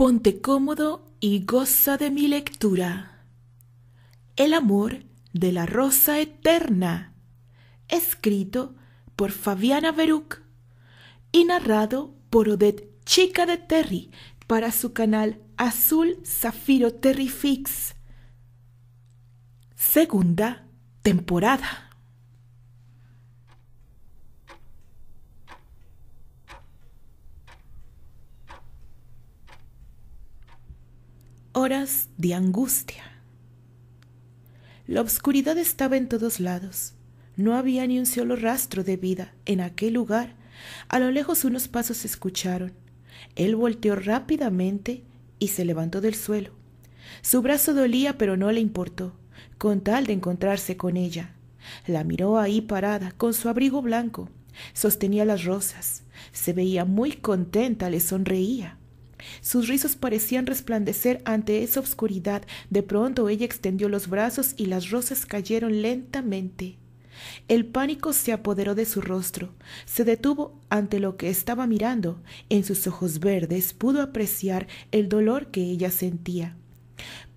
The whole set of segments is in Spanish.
Ponte cómodo y goza de mi lectura. El amor de la rosa eterna. Escrito por Fabiana Beruc y narrado por Odette Chica de Terry para su canal Azul Zafiro Terry Fix. Segunda temporada. Horas de angustia. La obscuridad estaba en todos lados. No había ni un solo rastro de vida en aquel lugar. A lo lejos unos pasos se escucharon. Él volteó rápidamente y se levantó del suelo. Su brazo dolía, pero no le importó, con tal de encontrarse con ella. La miró ahí parada, con su abrigo blanco. Sostenía las rosas. Se veía muy contenta, le sonreía. Sus rizos parecían resplandecer ante esa oscuridad. De pronto ella extendió los brazos y las rosas cayeron lentamente. El pánico se apoderó de su rostro. Se detuvo ante lo que estaba mirando. En sus ojos verdes pudo apreciar el dolor que ella sentía.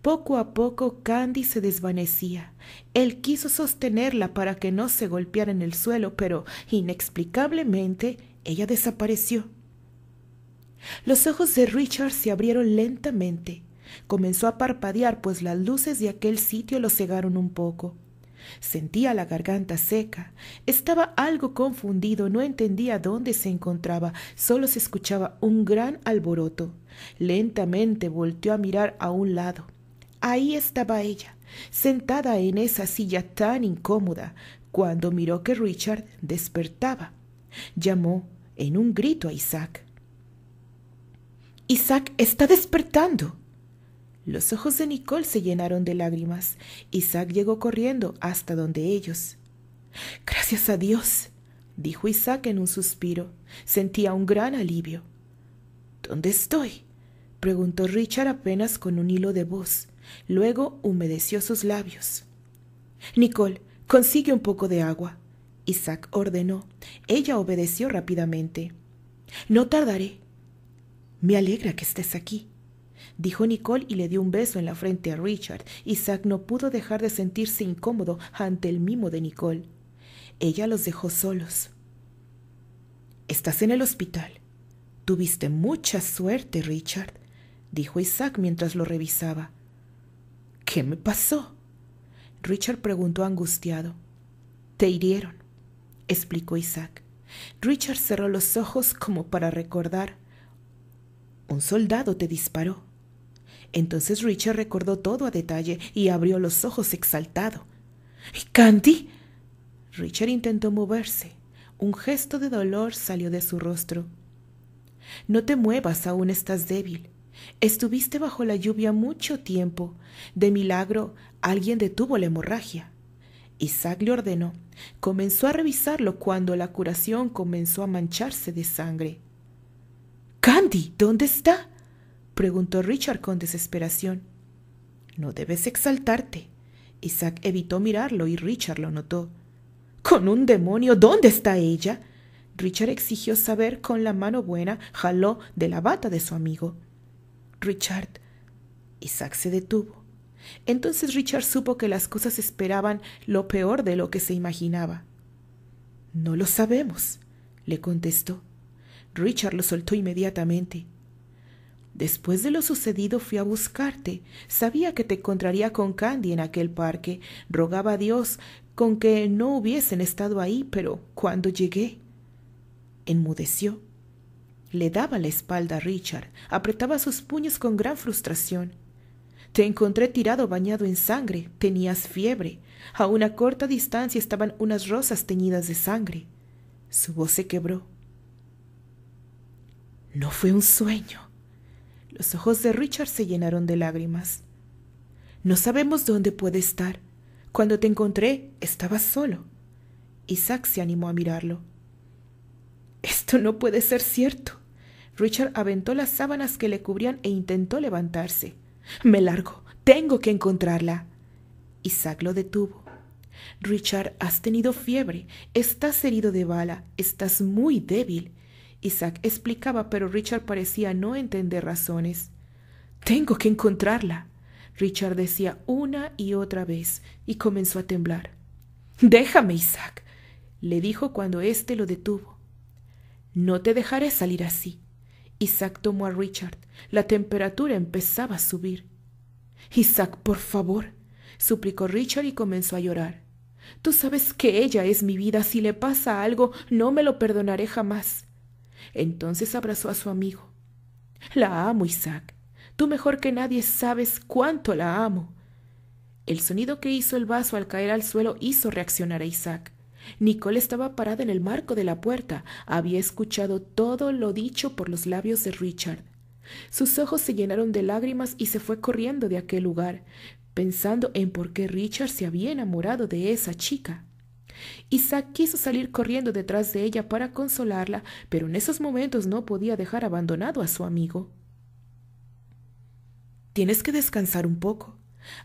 Poco a poco Candy se desvanecía. Él quiso sostenerla para que no se golpeara en el suelo, pero inexplicablemente ella desapareció. Los ojos de Richard se abrieron lentamente. Comenzó a parpadear, pues las luces de aquel sitio lo cegaron un poco. Sentía la garganta seca, estaba algo confundido, no entendía dónde se encontraba, solo se escuchaba un gran alboroto. Lentamente volteó a mirar a un lado. Ahí estaba ella, sentada en esa silla tan incómoda, cuando miró que Richard despertaba. Llamó en un grito a Isaac. Isaac está despertando. Los ojos de Nicole se llenaron de lágrimas. Isaac llegó corriendo hasta donde ellos. Gracias a Dios, dijo Isaac en un suspiro. Sentía un gran alivio. ¿Dónde estoy? preguntó Richard apenas con un hilo de voz. Luego humedeció sus labios. Nicole, consigue un poco de agua. Isaac ordenó. Ella obedeció rápidamente. No tardaré. Me alegra que estés aquí, dijo Nicole y le dio un beso en la frente a Richard. Isaac no pudo dejar de sentirse incómodo ante el mimo de Nicole. Ella los dejó solos. Estás en el hospital. Tuviste mucha suerte, Richard, dijo Isaac mientras lo revisaba. ¿Qué me pasó? Richard preguntó angustiado. Te hirieron, explicó Isaac. Richard cerró los ojos como para recordar. Un soldado te disparó. Entonces Richard recordó todo a detalle y abrió los ojos exaltado. ¿Y Candy? Richard intentó moverse. Un gesto de dolor salió de su rostro. No te muevas, aún estás débil. Estuviste bajo la lluvia mucho tiempo. De milagro, alguien detuvo la hemorragia. Isaac le ordenó. Comenzó a revisarlo cuando la curación comenzó a mancharse de sangre. Candy, ¿dónde está? preguntó Richard con desesperación. No debes exaltarte. Isaac evitó mirarlo y Richard lo notó. ¿Con un demonio? ¿Dónde está ella? Richard exigió saber con la mano buena, jaló de la bata de su amigo. Richard. Isaac se detuvo. Entonces Richard supo que las cosas esperaban lo peor de lo que se imaginaba. No lo sabemos, le contestó. Richard lo soltó inmediatamente. Después de lo sucedido fui a buscarte. Sabía que te encontraría con Candy en aquel parque. Rogaba a Dios con que no hubiesen estado ahí, pero cuando llegué. Enmudeció. Le daba la espalda a Richard, apretaba sus puños con gran frustración. Te encontré tirado bañado en sangre, tenías fiebre. A una corta distancia estaban unas rosas teñidas de sangre. Su voz se quebró. No fue un sueño. Los ojos de Richard se llenaron de lágrimas. No sabemos dónde puede estar. Cuando te encontré, estabas solo. Isaac se animó a mirarlo. Esto no puede ser cierto. Richard aventó las sábanas que le cubrían e intentó levantarse. Me largo. Tengo que encontrarla. Isaac lo detuvo. Richard, has tenido fiebre, estás herido de bala, estás muy débil. Isaac explicaba, pero Richard parecía no entender razones. Tengo que encontrarla, Richard decía una y otra vez, y comenzó a temblar. Déjame, Isaac, le dijo cuando éste lo detuvo. No te dejaré salir así. Isaac tomó a Richard. La temperatura empezaba a subir. Isaac, por favor, suplicó Richard y comenzó a llorar. Tú sabes que ella es mi vida. Si le pasa algo, no me lo perdonaré jamás. Entonces abrazó a su amigo. La amo, Isaac. Tú mejor que nadie sabes cuánto la amo. El sonido que hizo el vaso al caer al suelo hizo reaccionar a Isaac. Nicole estaba parada en el marco de la puerta. Había escuchado todo lo dicho por los labios de Richard. Sus ojos se llenaron de lágrimas y se fue corriendo de aquel lugar, pensando en por qué Richard se había enamorado de esa chica. Isaac quiso salir corriendo detrás de ella para consolarla, pero en esos momentos no podía dejar abandonado a su amigo. Tienes que descansar un poco.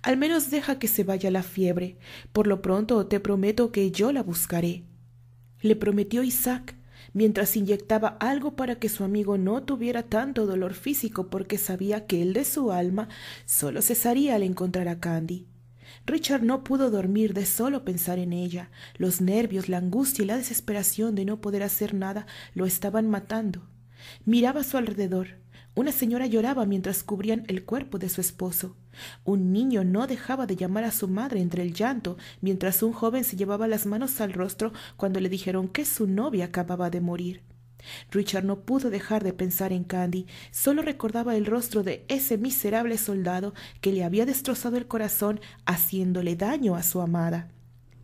Al menos deja que se vaya la fiebre. Por lo pronto te prometo que yo la buscaré. Le prometió Isaac, mientras inyectaba algo para que su amigo no tuviera tanto dolor físico porque sabía que el de su alma solo cesaría al encontrar a Candy. Richard no pudo dormir de solo pensar en ella. Los nervios, la angustia y la desesperación de no poder hacer nada lo estaban matando. Miraba a su alrededor. Una señora lloraba mientras cubrían el cuerpo de su esposo. Un niño no dejaba de llamar a su madre entre el llanto, mientras un joven se llevaba las manos al rostro cuando le dijeron que su novia acababa de morir. Richard no pudo dejar de pensar en Candy, solo recordaba el rostro de ese miserable soldado que le había destrozado el corazón haciéndole daño a su amada.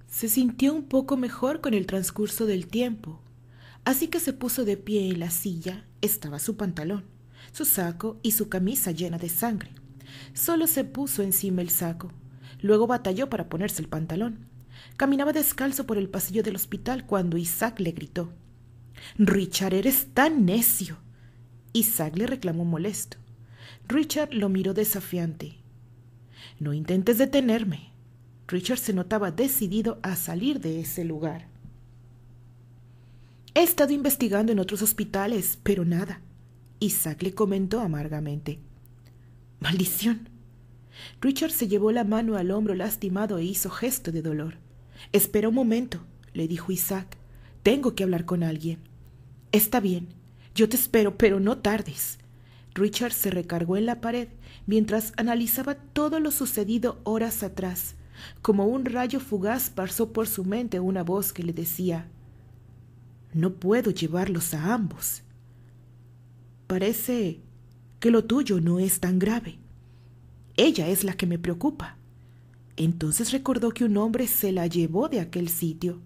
Se sintió un poco mejor con el transcurso del tiempo, así que se puso de pie en la silla, estaba su pantalón, su saco y su camisa llena de sangre. Solo se puso encima el saco, luego batalló para ponerse el pantalón. Caminaba descalzo por el pasillo del hospital cuando Isaac le gritó Richard, eres tan necio. Isaac le reclamó molesto. Richard lo miró desafiante. No intentes detenerme. Richard se notaba decidido a salir de ese lugar. He estado investigando en otros hospitales, pero nada. Isaac le comentó amargamente. Maldición. Richard se llevó la mano al hombro lastimado e hizo gesto de dolor. Espera un momento, le dijo Isaac. Tengo que hablar con alguien. Está bien, yo te espero, pero no tardes. Richard se recargó en la pared mientras analizaba todo lo sucedido horas atrás. Como un rayo fugaz pasó por su mente una voz que le decía No puedo llevarlos a ambos. Parece que lo tuyo no es tan grave. Ella es la que me preocupa. Entonces recordó que un hombre se la llevó de aquel sitio.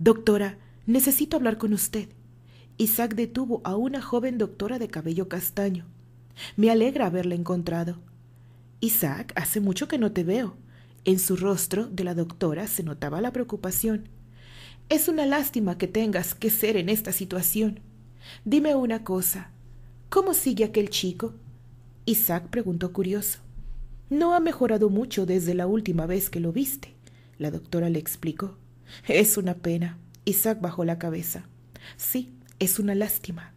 Doctora, necesito hablar con usted. Isaac detuvo a una joven doctora de cabello castaño. Me alegra haberla encontrado. Isaac, hace mucho que no te veo. En su rostro de la doctora se notaba la preocupación. Es una lástima que tengas que ser en esta situación. Dime una cosa. ¿Cómo sigue aquel chico? Isaac preguntó curioso. No ha mejorado mucho desde la última vez que lo viste, la doctora le explicó. Es una pena. Isaac bajó la cabeza. Sí, es una lástima.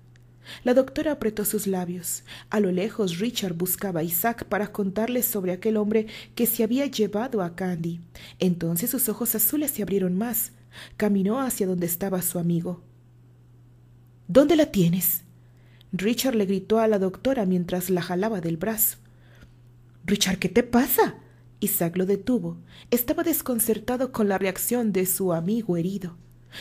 La doctora apretó sus labios. A lo lejos Richard buscaba a Isaac para contarle sobre aquel hombre que se había llevado a Candy. Entonces sus ojos azules se abrieron más. Caminó hacia donde estaba su amigo. ¿Dónde la tienes? Richard le gritó a la doctora mientras la jalaba del brazo. Richard, ¿qué te pasa? Isaac lo detuvo. Estaba desconcertado con la reacción de su amigo herido.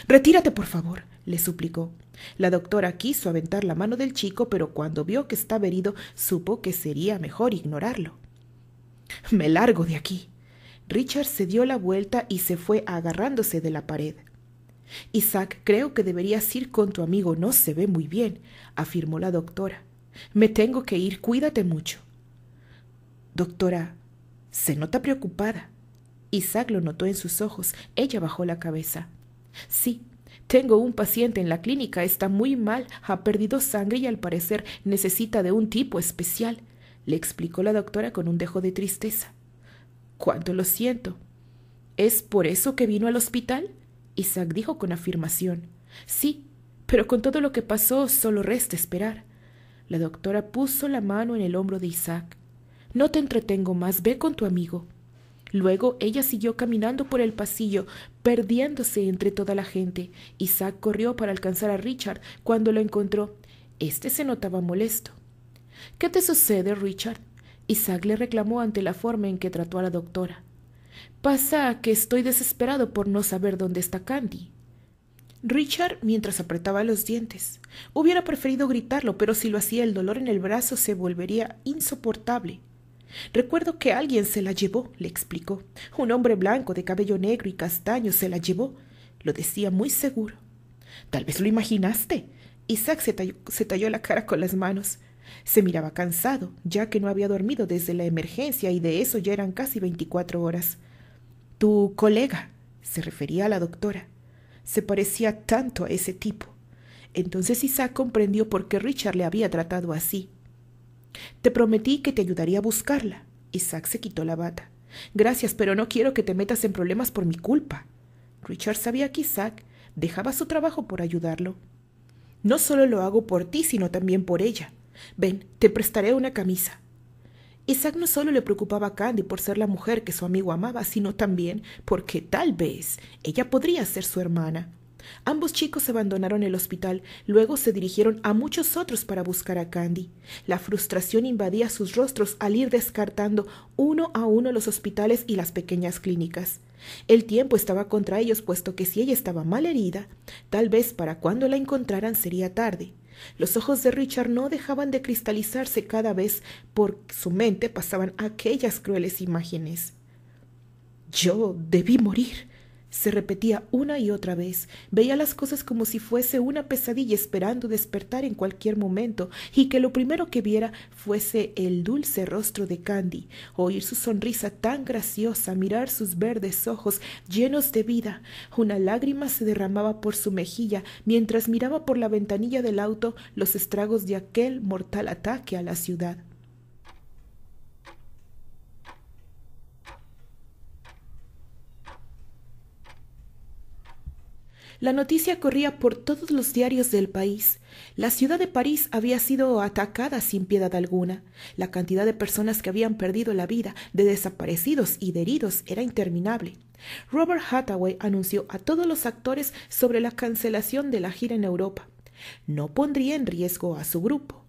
Retírate, por favor le suplicó. La doctora quiso aventar la mano del chico, pero cuando vio que estaba herido, supo que sería mejor ignorarlo. Me largo de aquí. Richard se dio la vuelta y se fue agarrándose de la pared. Isaac, creo que deberías ir con tu amigo, no se ve muy bien, afirmó la doctora. Me tengo que ir, cuídate mucho. Doctora, se nota preocupada. Isaac lo notó en sus ojos. Ella bajó la cabeza. Sí, tengo un paciente en la clínica, está muy mal, ha perdido sangre y al parecer necesita de un tipo especial, le explicó la doctora con un dejo de tristeza. Cuánto lo siento. ¿Es por eso que vino al hospital? Isaac dijo con afirmación. Sí, pero con todo lo que pasó solo resta esperar. La doctora puso la mano en el hombro de Isaac. No te entretengo más, ve con tu amigo. Luego ella siguió caminando por el pasillo, perdiéndose entre toda la gente. Isaac corrió para alcanzar a Richard cuando lo encontró. Este se notaba molesto. ¿Qué te sucede, Richard? Isaac le reclamó ante la forma en que trató a la doctora. Pasa que estoy desesperado por no saber dónde está Candy. Richard, mientras apretaba los dientes, hubiera preferido gritarlo, pero si lo hacía el dolor en el brazo se volvería insoportable. Recuerdo que alguien se la llevó, le explicó. Un hombre blanco de cabello negro y castaño se la llevó. Lo decía muy seguro. Tal vez lo imaginaste. Isaac se talló, la cara con las manos. Se miraba cansado, ya que no había dormido desde la emergencia y de eso ya eran casi veinticuatro horas. Tu colega, se refería a la doctora, se parecía tanto a ese tipo. Entonces Isaac comprendió por qué Richard le había tratado así. Te prometí que te ayudaría a buscarla. Isaac se quitó la bata. Gracias, pero no quiero que te metas en problemas por mi culpa. Richard sabía que Isaac dejaba su trabajo por ayudarlo. No solo lo hago por ti, sino también por ella. Ven, te prestaré una camisa. Isaac no solo le preocupaba a Candy por ser la mujer que su amigo amaba, sino también porque tal vez ella podría ser su hermana. Ambos chicos abandonaron el hospital, luego se dirigieron a muchos otros para buscar a Candy. La frustración invadía sus rostros al ir descartando uno a uno los hospitales y las pequeñas clínicas. El tiempo estaba contra ellos, puesto que si ella estaba mal herida, tal vez para cuando la encontraran sería tarde. Los ojos de Richard no dejaban de cristalizarse cada vez por su mente pasaban aquellas crueles imágenes. Yo debí morir, se repetía una y otra vez, veía las cosas como si fuese una pesadilla esperando despertar en cualquier momento y que lo primero que viera fuese el dulce rostro de Candy, oír su sonrisa tan graciosa, mirar sus verdes ojos llenos de vida. Una lágrima se derramaba por su mejilla mientras miraba por la ventanilla del auto los estragos de aquel mortal ataque a la ciudad. La noticia corría por todos los diarios del país. La ciudad de París había sido atacada sin piedad alguna. La cantidad de personas que habían perdido la vida, de desaparecidos y de heridos, era interminable. Robert Hathaway anunció a todos los actores sobre la cancelación de la gira en Europa. No pondría en riesgo a su grupo.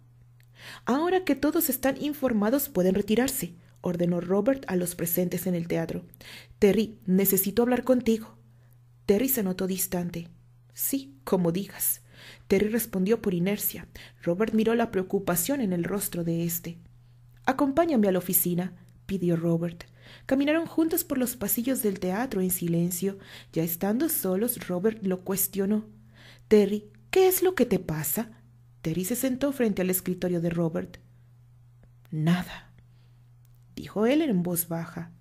Ahora que todos están informados pueden retirarse, ordenó Robert a los presentes en el teatro. Terry, necesito hablar contigo. Terry se notó distante. Sí, como digas. Terry respondió por inercia. Robert miró la preocupación en el rostro de éste. Acompáñame a la oficina, pidió Robert. Caminaron juntos por los pasillos del teatro en silencio. Ya estando solos, Robert lo cuestionó. Terry, ¿qué es lo que te pasa? Terry se sentó frente al escritorio de Robert. Nada, dijo él en voz baja.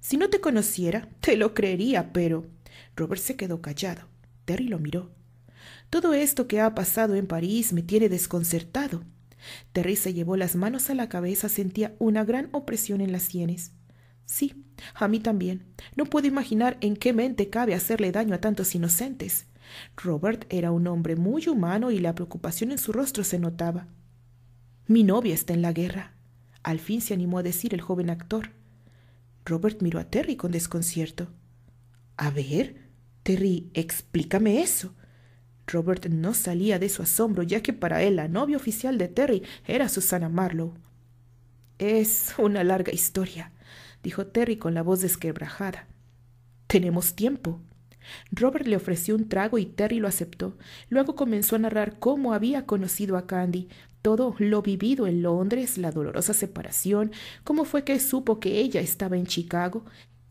Si no te conociera, te lo creería, pero Robert se quedó callado. Terry lo miró. Todo esto que ha pasado en París me tiene desconcertado. Terry se llevó las manos a la cabeza, sentía una gran opresión en las sienes. Sí, a mí también. No puedo imaginar en qué mente cabe hacerle daño a tantos inocentes. Robert era un hombre muy humano y la preocupación en su rostro se notaba. Mi novia está en la guerra. Al fin se animó a decir el joven actor. Robert miró a Terry con desconcierto. A ver, Terry, explícame eso. Robert no salía de su asombro, ya que para él la novia oficial de Terry era Susana Marlowe. Es una larga historia, dijo Terry con la voz desquebrajada. Tenemos tiempo. Robert le ofreció un trago y Terry lo aceptó. Luego comenzó a narrar cómo había conocido a Candy, todo lo vivido en Londres, la dolorosa separación, cómo fue que supo que ella estaba en Chicago,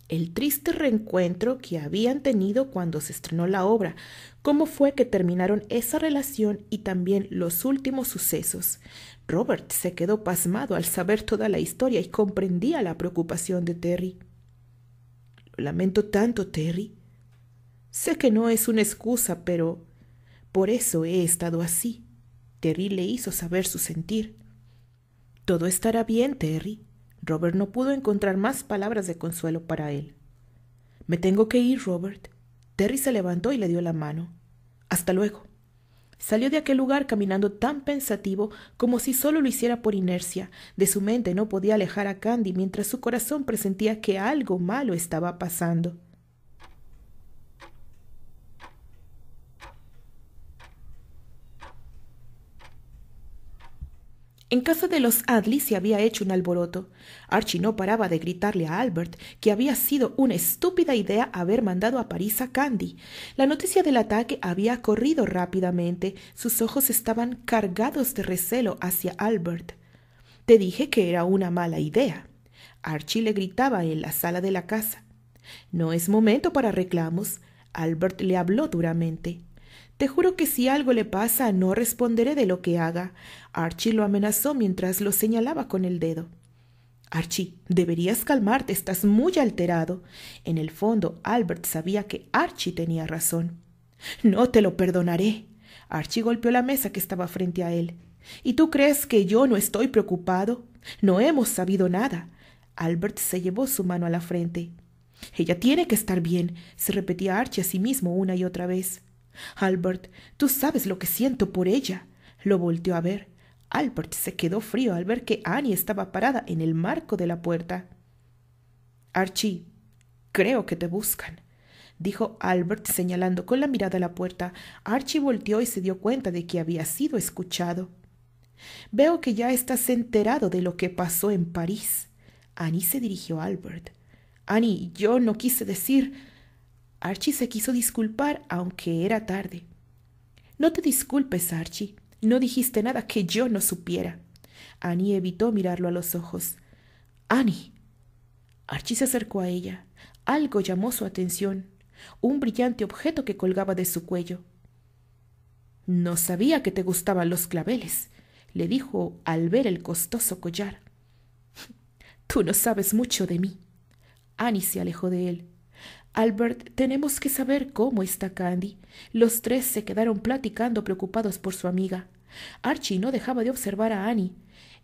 el triste reencuentro que habían tenido cuando se estrenó la obra, cómo fue que terminaron esa relación y también los últimos sucesos. Robert se quedó pasmado al saber toda la historia y comprendía la preocupación de Terry. Lo lamento tanto, Terry. Sé que no es una excusa, pero por eso he estado así. Terry le hizo saber su sentir. Todo estará bien, Terry. Robert no pudo encontrar más palabras de consuelo para él. Me tengo que ir, Robert. Terry se levantó y le dio la mano. Hasta luego. Salió de aquel lugar caminando tan pensativo como si solo lo hiciera por inercia. De su mente no podía alejar a Candy mientras su corazón presentía que algo malo estaba pasando. En casa de los Adley se había hecho un alboroto. Archie no paraba de gritarle a Albert que había sido una estúpida idea haber mandado a París a Candy. La noticia del ataque había corrido rápidamente. Sus ojos estaban cargados de recelo hacia Albert. Te dije que era una mala idea. Archie le gritaba en la sala de la casa. No es momento para reclamos. Albert le habló duramente. Te juro que si algo le pasa no responderé de lo que haga. Archie lo amenazó mientras lo señalaba con el dedo. Archie, deberías calmarte, estás muy alterado. En el fondo, Albert sabía que Archie tenía razón. No te lo perdonaré. Archie golpeó la mesa que estaba frente a él. ¿Y tú crees que yo no estoy preocupado? No hemos sabido nada. Albert se llevó su mano a la frente. Ella tiene que estar bien, se repetía Archie a sí mismo una y otra vez. Albert, tú sabes lo que siento por ella. Lo volteó a ver. Albert se quedó frío al ver que Annie estaba parada en el marco de la puerta. Archie, creo que te buscan, dijo Albert señalando con la mirada la puerta. Archie volteó y se dio cuenta de que había sido escuchado. Veo que ya estás enterado de lo que pasó en París. Annie se dirigió a Albert. Annie, yo no quise decir. Archie se quiso disculpar, aunque era tarde. No te disculpes, Archie. No dijiste nada que yo no supiera. Annie evitó mirarlo a los ojos. Annie. Archie se acercó a ella. Algo llamó su atención. Un brillante objeto que colgaba de su cuello. No sabía que te gustaban los claveles, le dijo al ver el costoso collar. Tú no sabes mucho de mí. Annie se alejó de él. Albert, tenemos que saber cómo está Candy. Los tres se quedaron platicando preocupados por su amiga. Archie no dejaba de observar a Annie.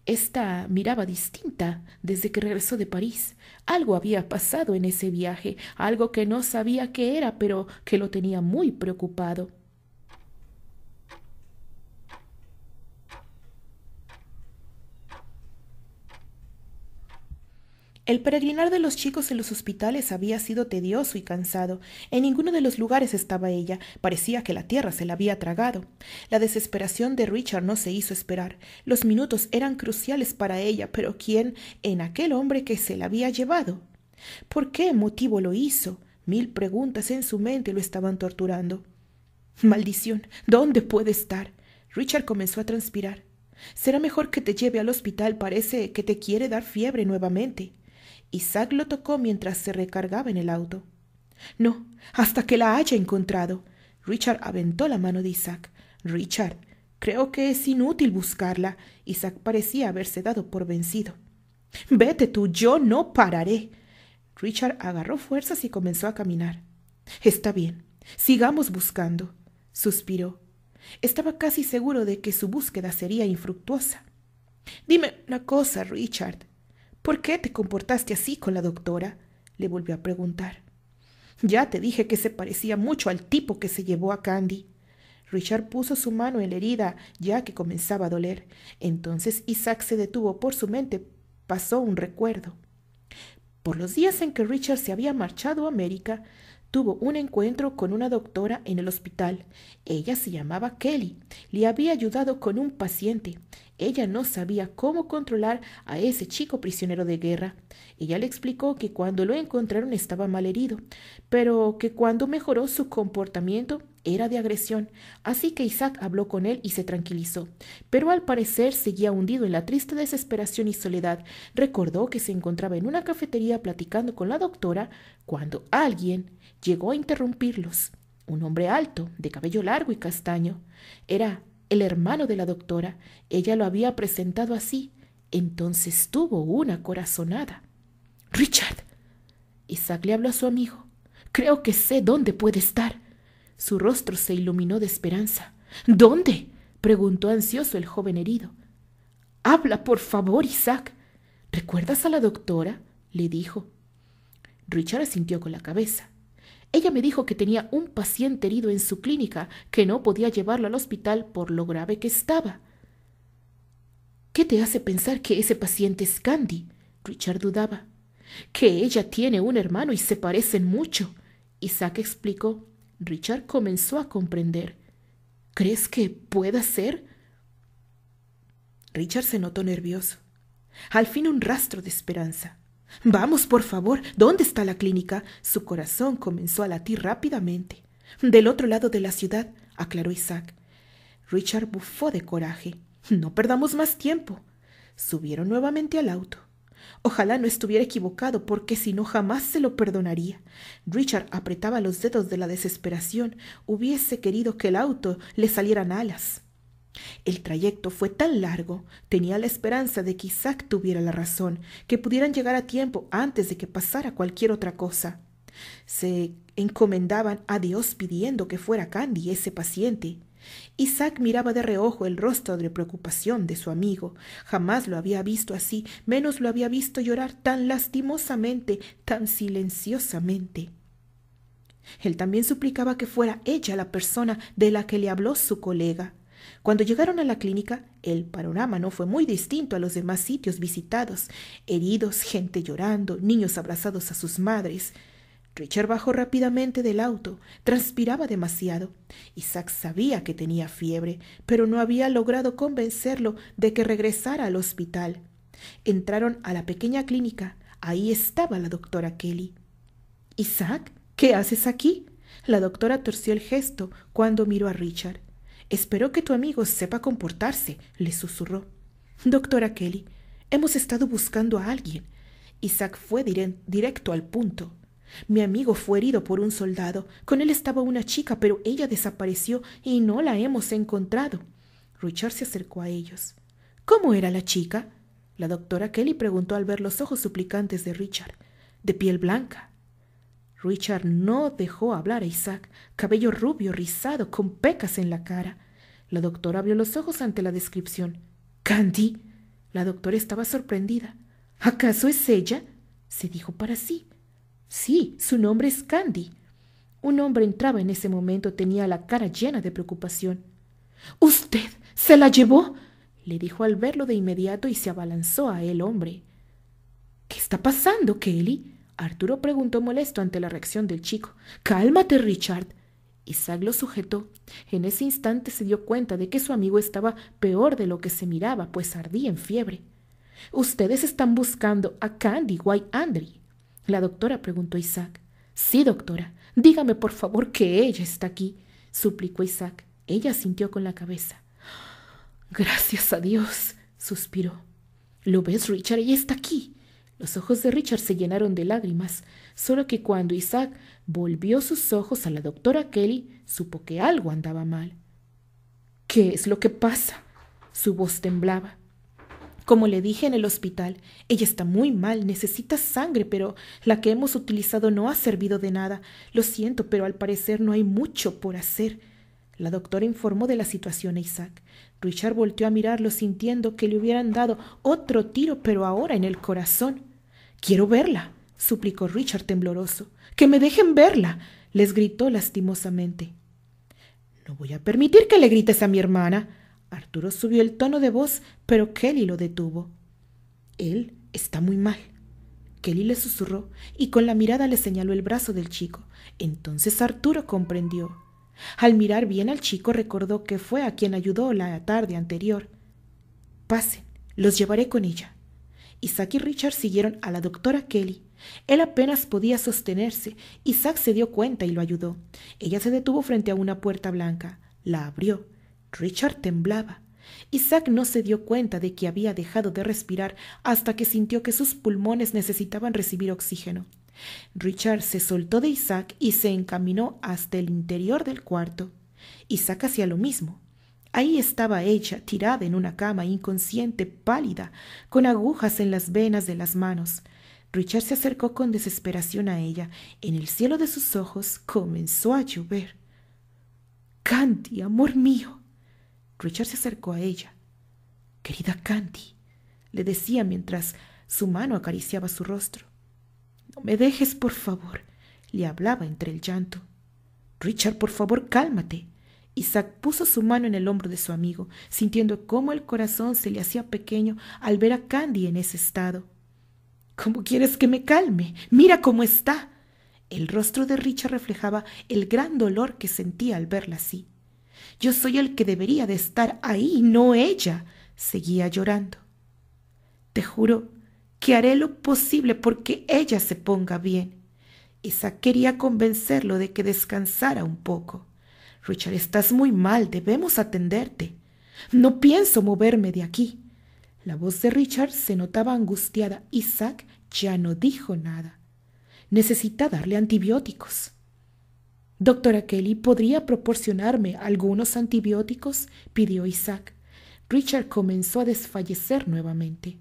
Esta miraba distinta desde que regresó de París. Algo había pasado en ese viaje, algo que no sabía qué era, pero que lo tenía muy preocupado. El peregrinar de los chicos en los hospitales había sido tedioso y cansado. En ninguno de los lugares estaba ella. Parecía que la tierra se la había tragado. La desesperación de Richard no se hizo esperar. Los minutos eran cruciales para ella, pero ¿quién en aquel hombre que se la había llevado? ¿Por qué motivo lo hizo? Mil preguntas en su mente lo estaban torturando. Maldición. ¿Dónde puede estar? Richard comenzó a transpirar. Será mejor que te lleve al hospital. Parece que te quiere dar fiebre nuevamente. Isaac lo tocó mientras se recargaba en el auto. No, hasta que la haya encontrado. Richard aventó la mano de Isaac. Richard, creo que es inútil buscarla. Isaac parecía haberse dado por vencido. Vete tú, yo no pararé. Richard agarró fuerzas y comenzó a caminar. Está bien, sigamos buscando, suspiró. Estaba casi seguro de que su búsqueda sería infructuosa. Dime una cosa, Richard, ¿Por qué te comportaste así con la doctora? le volvió a preguntar. Ya te dije que se parecía mucho al tipo que se llevó a Candy. Richard puso su mano en la herida, ya que comenzaba a doler. Entonces Isaac se detuvo por su mente. Pasó un recuerdo. Por los días en que Richard se había marchado a América, tuvo un encuentro con una doctora en el hospital. Ella se llamaba Kelly. Le había ayudado con un paciente. Ella no sabía cómo controlar a ese chico prisionero de guerra. Ella le explicó que cuando lo encontraron estaba mal herido, pero que cuando mejoró su comportamiento era de agresión, así que Isaac habló con él y se tranquilizó, pero al parecer seguía hundido en la triste desesperación y soledad. Recordó que se encontraba en una cafetería platicando con la doctora cuando alguien llegó a interrumpirlos. Un hombre alto, de cabello largo y castaño. Era el hermano de la doctora. Ella lo había presentado así. Entonces tuvo una corazonada. Richard. Isaac le habló a su amigo. Creo que sé dónde puede estar. Su rostro se iluminó de esperanza. ¿Dónde? preguntó ansioso el joven herido. Habla, por favor, Isaac. ¿Recuerdas a la doctora? le dijo. Richard asintió con la cabeza. Ella me dijo que tenía un paciente herido en su clínica, que no podía llevarlo al hospital por lo grave que estaba. ¿Qué te hace pensar que ese paciente es Candy? Richard dudaba. Que ella tiene un hermano y se parecen mucho. Isaac explicó. Richard comenzó a comprender. ¿Crees que pueda ser? Richard se notó nervioso. Al fin un rastro de esperanza. Vamos, por favor, ¿dónde está la clínica? Su corazón comenzó a latir rápidamente. Del otro lado de la ciudad, aclaró Isaac. Richard bufó de coraje. No perdamos más tiempo. Subieron nuevamente al auto. Ojalá no estuviera equivocado, porque si no jamás se lo perdonaría. Richard apretaba los dedos de la desesperación. Hubiese querido que el auto le salieran alas. El trayecto fue tan largo, tenía la esperanza de que Isaac tuviera la razón, que pudieran llegar a tiempo antes de que pasara cualquier otra cosa. Se encomendaban a Dios pidiendo que fuera Candy ese paciente. Isaac miraba de reojo el rostro de preocupación de su amigo. Jamás lo había visto así, menos lo había visto llorar tan lastimosamente, tan silenciosamente. Él también suplicaba que fuera ella la persona de la que le habló su colega. Cuando llegaron a la clínica, el panorama no fue muy distinto a los demás sitios visitados. Heridos, gente llorando, niños abrazados a sus madres. Richard bajó rápidamente del auto, transpiraba demasiado. Isaac sabía que tenía fiebre, pero no había logrado convencerlo de que regresara al hospital. Entraron a la pequeña clínica. Ahí estaba la doctora Kelly. Isaac, ¿qué haces aquí? La doctora torció el gesto cuando miró a Richard. Espero que tu amigo sepa comportarse, le susurró. Doctora Kelly, hemos estado buscando a alguien. Isaac fue directo al punto. Mi amigo fue herido por un soldado. Con él estaba una chica, pero ella desapareció y no la hemos encontrado. Richard se acercó a ellos. ¿Cómo era la chica? La doctora Kelly preguntó al ver los ojos suplicantes de Richard. De piel blanca. Richard no dejó hablar a Isaac, cabello rubio, rizado, con pecas en la cara. La doctora abrió los ojos ante la descripción. Candy. La doctora estaba sorprendida. ¿Acaso es ella? se dijo para sí. Sí, su nombre es Candy. Un hombre entraba en ese momento, tenía la cara llena de preocupación. ¿Usted se la llevó? le dijo al verlo de inmediato y se abalanzó a él, hombre. ¿Qué está pasando, Kelly? Arturo preguntó molesto ante la reacción del chico. Cálmate, Richard. Isaac lo sujetó. En ese instante se dio cuenta de que su amigo estaba peor de lo que se miraba, pues ardía en fiebre. Ustedes están buscando a Candy White Andry. La doctora preguntó a Isaac. Sí, doctora. Dígame por favor que ella está aquí, suplicó Isaac. Ella sintió con la cabeza. Gracias a Dios, suspiró. ¿Lo ves, Richard? Ella está aquí. Los ojos de Richard se llenaron de lágrimas, solo que cuando Isaac volvió sus ojos a la doctora Kelly, supo que algo andaba mal. ¿Qué es lo que pasa? Su voz temblaba. Como le dije en el hospital, ella está muy mal, necesita sangre, pero la que hemos utilizado no ha servido de nada. Lo siento, pero al parecer no hay mucho por hacer. La doctora informó de la situación a Isaac. Richard volteó a mirarlo sintiendo que le hubieran dado otro tiro, pero ahora en el corazón. Quiero verla, suplicó Richard tembloroso. Que me dejen verla, les gritó lastimosamente. No voy a permitir que le grites a mi hermana, Arturo subió el tono de voz, pero Kelly lo detuvo. Él está muy mal. Kelly le susurró y con la mirada le señaló el brazo del chico. Entonces Arturo comprendió. Al mirar bien al chico recordó que fue a quien ayudó la tarde anterior. Pasen, los llevaré con ella. Isaac y Richard siguieron a la doctora Kelly. Él apenas podía sostenerse. Isaac se dio cuenta y lo ayudó. Ella se detuvo frente a una puerta blanca. La abrió. Richard temblaba. Isaac no se dio cuenta de que había dejado de respirar hasta que sintió que sus pulmones necesitaban recibir oxígeno. Richard se soltó de Isaac y se encaminó hasta el interior del cuarto. Isaac hacía lo mismo. Ahí estaba ella, tirada en una cama, inconsciente, pálida, con agujas en las venas de las manos. Richard se acercó con desesperación a ella. En el cielo de sus ojos comenzó a llover. ¡Canti, amor mío, Richard se acercó a ella. Querida Candy, le decía mientras su mano acariciaba su rostro. No me dejes, por favor, le hablaba entre el llanto. Richard, por favor, cálmate. Isaac puso su mano en el hombro de su amigo, sintiendo cómo el corazón se le hacía pequeño al ver a Candy en ese estado. ¿Cómo quieres que me calme? Mira cómo está. El rostro de Richard reflejaba el gran dolor que sentía al verla así. Yo soy el que debería de estar ahí, no ella. Seguía llorando. Te juro que haré lo posible porque ella se ponga bien. Isaac quería convencerlo de que descansara un poco. Richard, estás muy mal, debemos atenderte. No pienso moverme de aquí. La voz de Richard se notaba angustiada. Isaac ya no dijo nada. Necesita darle antibióticos. Doctora Kelly, ¿podría proporcionarme algunos antibióticos? pidió Isaac. Richard comenzó a desfallecer nuevamente.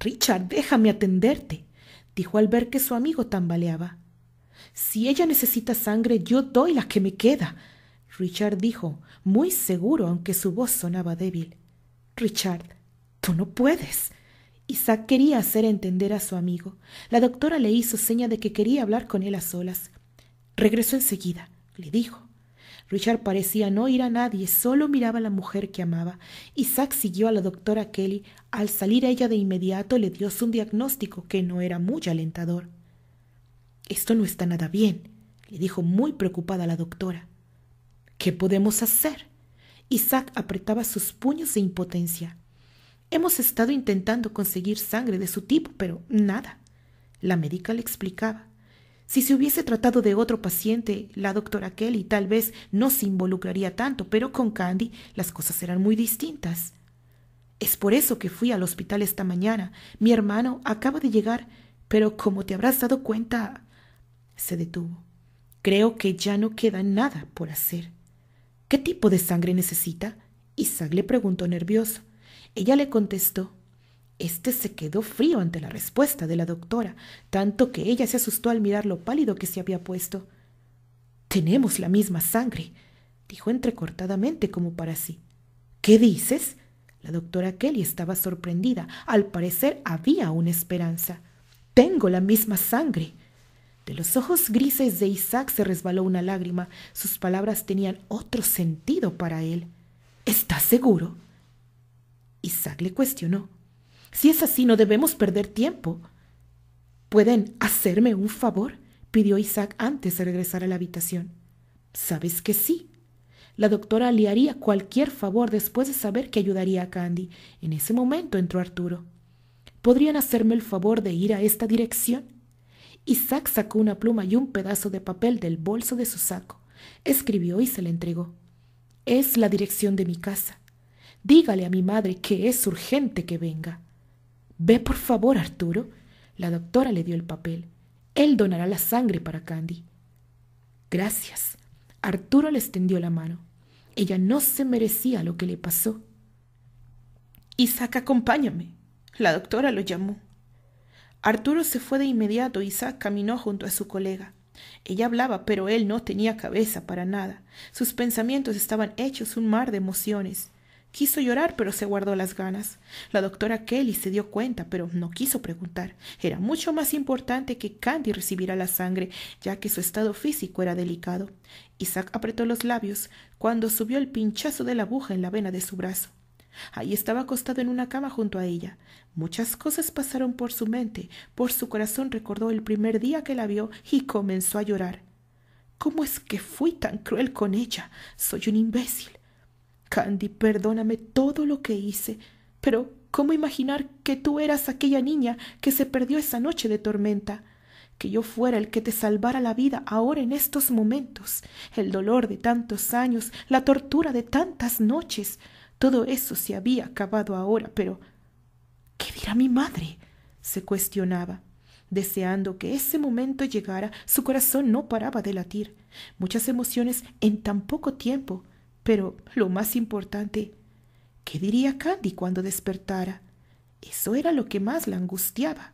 Richard, déjame atenderte, dijo al ver que su amigo tambaleaba. Si ella necesita sangre, yo doy la que me queda. Richard dijo, muy seguro, aunque su voz sonaba débil. Richard, tú no puedes. Isaac quería hacer entender a su amigo. La doctora le hizo seña de que quería hablar con él a solas. Regresó enseguida, le dijo. Richard parecía no ir a nadie, solo miraba a la mujer que amaba. Isaac siguió a la doctora Kelly. Al salir ella de inmediato le dio un diagnóstico que no era muy alentador. Esto no está nada bien, le dijo muy preocupada la doctora. ¿Qué podemos hacer? Isaac apretaba sus puños de impotencia. Hemos estado intentando conseguir sangre de su tipo, pero nada. La médica le explicaba. Si se hubiese tratado de otro paciente, la doctora Kelly tal vez no se involucraría tanto, pero con Candy las cosas eran muy distintas. Es por eso que fui al hospital esta mañana. Mi hermano acaba de llegar, pero como te habrás dado cuenta... se detuvo. Creo que ya no queda nada por hacer. ¿Qué tipo de sangre necesita? Isaac le preguntó nervioso. Ella le contestó este se quedó frío ante la respuesta de la doctora, tanto que ella se asustó al mirar lo pálido que se había puesto. Tenemos la misma sangre, dijo entrecortadamente como para sí. ¿Qué dices? La doctora Kelly estaba sorprendida. Al parecer había una esperanza. Tengo la misma sangre. De los ojos grises de Isaac se resbaló una lágrima. Sus palabras tenían otro sentido para él. ¿Estás seguro? Isaac le cuestionó. Si es así, no debemos perder tiempo. ¿Pueden hacerme un favor? pidió Isaac antes de regresar a la habitación. Sabes que sí. La doctora le haría cualquier favor después de saber que ayudaría a Candy. En ese momento entró Arturo. ¿Podrían hacerme el favor de ir a esta dirección? Isaac sacó una pluma y un pedazo de papel del bolso de su saco. Escribió y se le entregó. Es la dirección de mi casa. Dígale a mi madre que es urgente que venga. Ve por favor, Arturo. La doctora le dio el papel. Él donará la sangre para Candy. Gracias. Arturo le extendió la mano. Ella no se merecía lo que le pasó. Isaac, acompáñame. La doctora lo llamó. Arturo se fue de inmediato y Isaac caminó junto a su colega. Ella hablaba, pero él no tenía cabeza para nada. Sus pensamientos estaban hechos un mar de emociones. Quiso llorar, pero se guardó las ganas. La doctora Kelly se dio cuenta, pero no quiso preguntar. Era mucho más importante que Candy recibiera la sangre, ya que su estado físico era delicado. Isaac apretó los labios cuando subió el pinchazo de la aguja en la vena de su brazo. Ahí estaba acostado en una cama junto a ella. Muchas cosas pasaron por su mente, por su corazón recordó el primer día que la vio y comenzó a llorar. ¿Cómo es que fui tan cruel con ella? Soy un imbécil. Candy, perdóname todo lo que hice, pero ¿cómo imaginar que tú eras aquella niña que se perdió esa noche de tormenta? Que yo fuera el que te salvara la vida ahora en estos momentos, el dolor de tantos años, la tortura de tantas noches, todo eso se había acabado ahora, pero ¿qué dirá mi madre? se cuestionaba. Deseando que ese momento llegara, su corazón no paraba de latir. Muchas emociones en tan poco tiempo pero lo más importante, ¿qué diría Candy cuando despertara? Eso era lo que más la angustiaba.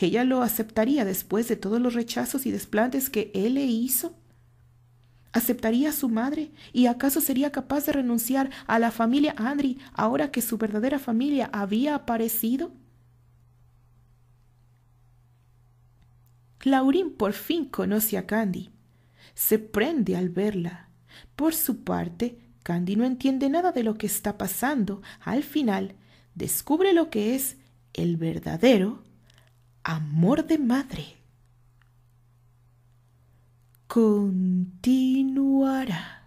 Ella lo aceptaría después de todos los rechazos y desplantes que él le hizo. ¿Aceptaría a su madre? ¿Y acaso sería capaz de renunciar a la familia Andri ahora que su verdadera familia había aparecido? Laurín por fin conoce a Candy. Se prende al verla por su parte, Candy no entiende nada de lo que está pasando. Al final, descubre lo que es el verdadero amor de madre. Continuará.